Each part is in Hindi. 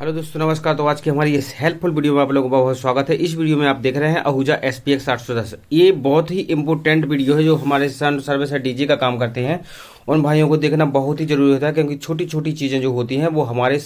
हेलो दोस्तों नमस्कार तो आज की हमारी इस हेल्पफुल वीडियो में आप लोगों का बहुत स्वागत है इस वीडियो में आप देख रहे हैं आहूजा एस पी एक्स आठ सौ दस ये बहुत ही इम्पोर्टेंट वीडियो है जो हमारे सर्विस है डीजे का काम करते हैं उन भाइयों को देखना बहुत ही ज़रूरी होता है क्योंकि छोटी छोटी चीज़ें जो होती हैं वो हमारे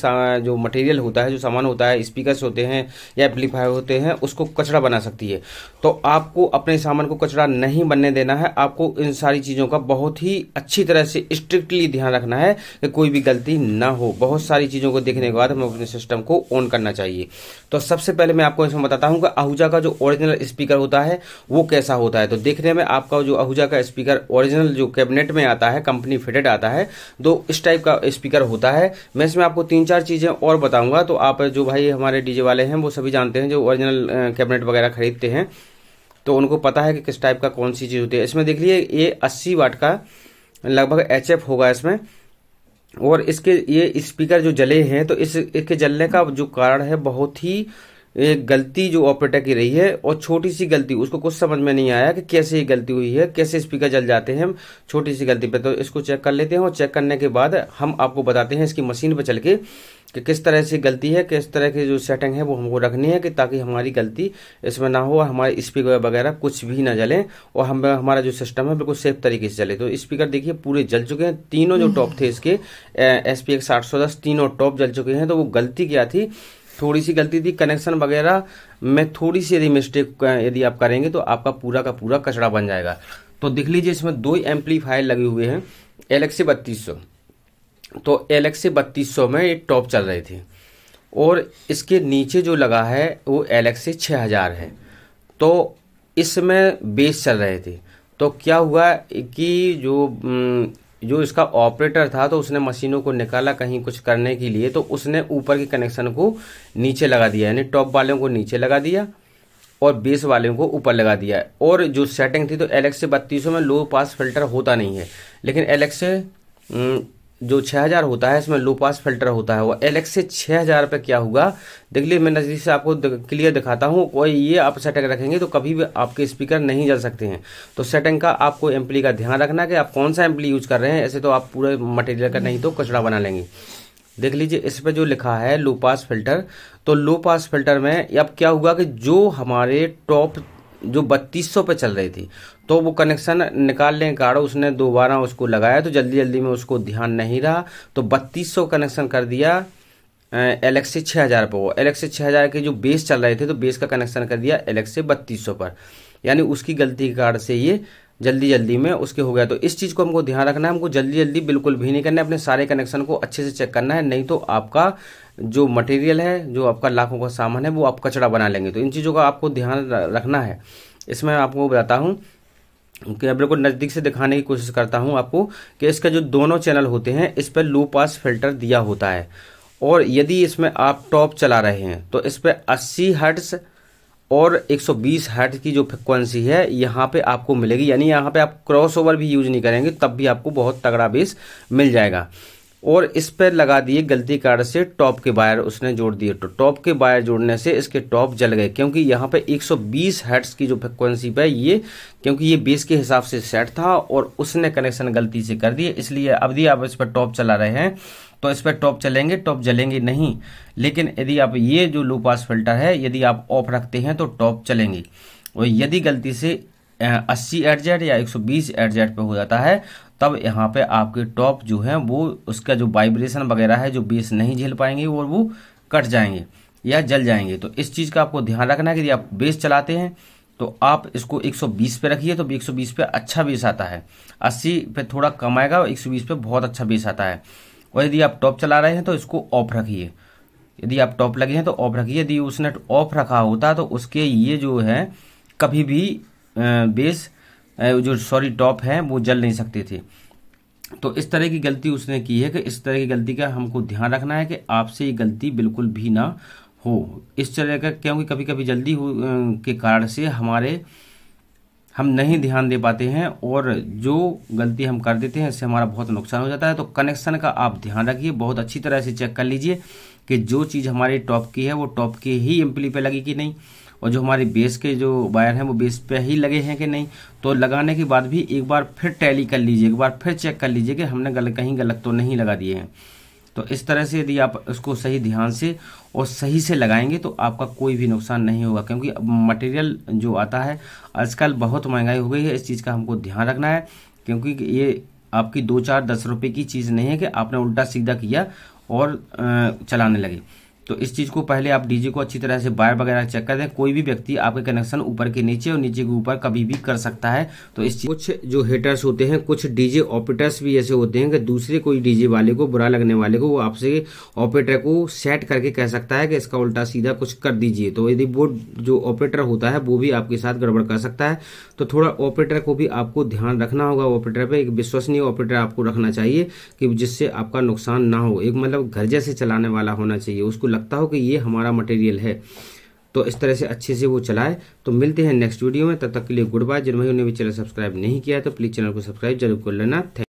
जो मटेरियल होता है जो सामान होता है स्पीकर्स होते हैं या एम्पलीफायर होते हैं उसको कचरा बना सकती है तो आपको अपने सामान को कचरा नहीं बनने देना है आपको इन सारी चीज़ों का बहुत ही अच्छी तरह से स्ट्रिक्टली ध्यान रखना है कि कोई भी गलती ना हो बहुत सारी चीज़ों को देखने के बाद हमें अपने सिस्टम को ऑन करना चाहिए तो सबसे पहले मैं आपको इसमें बताता हूँ कि आहूजा का जो ओरिजिनल स्पीकर होता है वो कैसा होता है तो देखने में आपका जो आहूजा का स्पीकर ओरिजिनल जो कैबिनेट में आता है कंपनी कंप्लीटली फिटेड आता है दो इस टाइप का स्पीकर होता है मैं इसमें आपको तीन चार चीज़ें और बताऊंगा तो आप जो भाई हमारे डीजे वाले हैं वो सभी जानते हैं जो ओरिजिनल कैबिनेट वगैरह खरीदते हैं तो उनको पता है कि किस टाइप का कौन सी चीज़ होती है इसमें देख लीजिए ये अस्सी वाट का लगभग एच होगा इसमें और इसके ये स्पीकर जो जले हैं तो इस इसके जलने का जो कारण है बहुत ही गलती जो ऑपरेटर की रही है और छोटी सी गलती उसको कुछ समझ में नहीं आया कि कैसे ये गलती हुई है कैसे स्पीकर जल जाते हैं हम छोटी सी गलती पे तो इसको चेक कर लेते हैं और चेक करने के बाद हम आपको बताते हैं इसकी मशीन पर चल के कि किस तरह से गलती है किस तरह की जो सेटिंग है वो हमको रखनी है कि ताकि हमारी गलती इसमें ना हो हमारे स्पीकर वगैरह कुछ भी ना जले और हम हमारा जो सिस्टम है बिल्कुल सेफ तरीके से चले तो स्पीकर देखिए पूरे जल चुके हैं तीनों जो टॉप थे इसके एस पी एक्स आठ सौ दस तीनों टॉप जल चुके हैं तो वो गलती क्या थी थोड़ी सी गलती थी कनेक्शन वगैरह में थोड़ी सी यदि मिस्टेक यदि आप करेंगे तो आपका पूरा का पूरा कचरा बन जाएगा तो देख लीजिए इसमें दो एम्पलीफायर लगे हुए हैं एलेक्से बत्तीस सौ तो एलेक्से बत्तीस सौ में ये टॉप चल रही थी और इसके नीचे जो लगा है वो एलेक्से छः हज़ार है तो इसमें बेस चल रहे थे तो क्या हुआ कि जो जो इसका ऑपरेटर था तो उसने मशीनों को निकाला कहीं कुछ करने के लिए तो उसने ऊपर के कनेक्शन को नीचे लगा दिया यानी टॉप वालों को नीचे लगा दिया और बेस वालों को ऊपर लगा दिया है और जो सेटिंग थी तो एलेक्स बत्तीसों में लो पास फिल्टर होता नहीं है लेकिन एलेक्स जो 6000 होता है इसमें लो पास फिल्टर होता है वो एल एक्स से हजार पे क्या हुआ लीजिए मैं नज़दीक से आपको क्लियर दिखाता हूँ कोई ये आप सेटिंग रखेंगे तो कभी भी आपके स्पीकर नहीं जल सकते हैं तो सेटिंग का आपको एम्पली का ध्यान रखना कि आप कौन सा एम्पली यूज़ कर रहे हैं ऐसे तो आप पूरे मटेरियल का नहीं तो कचड़ा बना लेंगे देख लीजिए इस पर जो लिखा है लो पास फिल्टर तो लो पास फिल्टर में अब क्या हुआ कि जो हमारे टॉप जो बत्तीस सौ पे चल रही थी तो वो कनेक्शन निकालने के कारण उसने दोबारा उसको लगाया तो जल्दी जल्दी में उसको ध्यान नहीं रहा तो बत्तीस सौ कनेक्शन कर दिया एलेक्स से छः हज़ार पर वो एलेक्स से छः हज़ार के जो बेस चल रहे थे तो बेस का कनेक्शन कर दिया एलेक्स से बत्तीस सौ पर यानी उसकी गलती के कारण से ये जल्दी जल्दी में उसके हो गया तो इस चीज़ को हमको ध्यान रखना है हमको जल्दी जल्दी बिल्कुल भी नहीं करना है अपने सारे कनेक्शन को अच्छे से चेक करना है नहीं तो आपका जो मटेरियल है जो आपका लाखों का सामान है वो आप कचड़ा बना लेंगे तो इन चीज़ों का आपको ध्यान रखना है इसमें आपको बताता हूँ कि मैं बिल्कुल नज़दीक से दिखाने की कोशिश करता हूँ आपको कि इसका जो दोनों चैनल होते हैं इस पर लो पास फिल्टर दिया होता है और यदि इसमें आप टॉप चला रहे हैं तो इस पर अस्सी हर्ट्स और 120 हर्ट की जो फ्रिक्वेंसी है यहाँ पे आपको मिलेगी यानी यहाँ पे आप क्रॉस ओवर भी यूज नहीं करेंगे तब भी आपको बहुत तगड़ा बेस मिल जाएगा और इस पर लगा दिए गलती कार्ड से टॉप के वायर उसने जोड़ दिए तो टॉप के वायर जोड़ने से इसके टॉप जल गए क्योंकि यहाँ पे 120 हर्ट्ज की जो फ्रिक्वेंसी पे ये क्योंकि ये बेस के हिसाब से सेट था और उसने कनेक्शन गलती से कर दिए इसलिए अब यदि आप इस पर टॉप चला रहे हैं तो इस पर टॉप चलेंगे टॉप जलेंगे नहीं लेकिन यदि आप ये जो लो पास फिल्टर है यदि आप ऑफ रखते हैं तो टॉप चलेंगे और यदि गलती से अस्सी एडजेट या एक सौ बीस एडजेट पर हो जाता है तब यहाँ पे आपके टॉप जो है वो उसका जो वाइब्रेशन वगैरह है जो बेस नहीं झेल पाएंगे और वो कट जाएंगे या जल जाएंगे तो इस चीज़ का आपको ध्यान रखना है कि यदि आप बेस चलाते हैं तो आप इसको 120 पे रखिए तो 120 पे अच्छा बेस आता है 80 पे थोड़ा कम आएगा और 120 पे बहुत अच्छा बेस आता है और यदि आप टॉप चला रहे हैं तो इसको ऑफ रखिए यदि आप टॉप लगे हैं तो ऑफ रखिए यदि उसने ऑफ रखा होता तो उसके ये जो है कभी भी बेस जो सॉरी टॉप है वो जल नहीं सकती थी तो इस तरह की गलती उसने की है कि इस तरह की गलती का हमको ध्यान रखना है कि आपसे ये गलती बिल्कुल भी ना हो इस तरह का क्योंकि कभी कभी जल्दी हो के कारण से हमारे हम नहीं ध्यान दे पाते हैं और जो गलती हम कर देते हैं इससे हमारा बहुत नुकसान हो जाता है तो कनेक्शन का आप ध्यान रखिए बहुत अच्छी तरह से चेक कर लीजिए कि जो चीज़ हमारे टॉप की है वो टॉप की ही एम्पली पे लगी कि नहीं और जो हमारे बेस के जो वायर हैं वो बेस पे ही लगे हैं कि नहीं तो लगाने के बाद भी एक बार फिर टैली कर लीजिए एक बार फिर चेक कर लीजिए कि हमने गलत कहीं गलत तो नहीं लगा दिए हैं तो इस तरह से यदि आप उसको सही ध्यान से और सही से लगाएंगे तो आपका कोई भी नुकसान नहीं होगा क्योंकि मटेरियल जो आता है आजकल बहुत महंगाई हो गई है इस चीज़ का हमको ध्यान रखना है क्योंकि ये आपकी दो चार दस रुपये की चीज़ नहीं है कि आपने उल्टा सीधा किया और चलाने लगे तो इस चीज़ को पहले आप डीजे को अच्छी तरह से वायर वगैरह चेक कर दें कोई भी व्यक्ति आपके कनेक्शन ऊपर के नीचे और नीचे के ऊपर कभी भी कर सकता है तो इस चीज़ कुछ जो हेटर्स होते हैं कुछ डीजे ऑपरेटर्स भी ऐसे होते हैं कि दूसरे कोई डीजे वाले को बुरा लगने वाले को वो आपसे ऑपरेटर को सेट करके कह सकता है कि इसका उल्टा सीधा कुछ कर दीजिए तो यदि वो जो ऑपरेटर होता है वो भी आपके साथ गड़बड़ कर सकता है तो थोड़ा ऑपरेटर को भी आपको ध्यान रखना होगा ऑपरेटर पर एक विश्वसनीय ऑपरेटर आपको रखना चाहिए कि जिससे आपका नुकसान ना हो एक मतलब घर जैसे चलाने वाला होना चाहिए उसको लगता हो कि ये हमारा मटेरियल है तो इस तरह से अच्छे से वो चलाए तो मिलते हैं नेक्स्ट वीडियो में तब तक के लिए गुड बाय जिन भाई ने भी चैनल सब्सक्राइब नहीं किया तो प्लीज़ चैनल को सब्सक्राइब जरूर कर लेना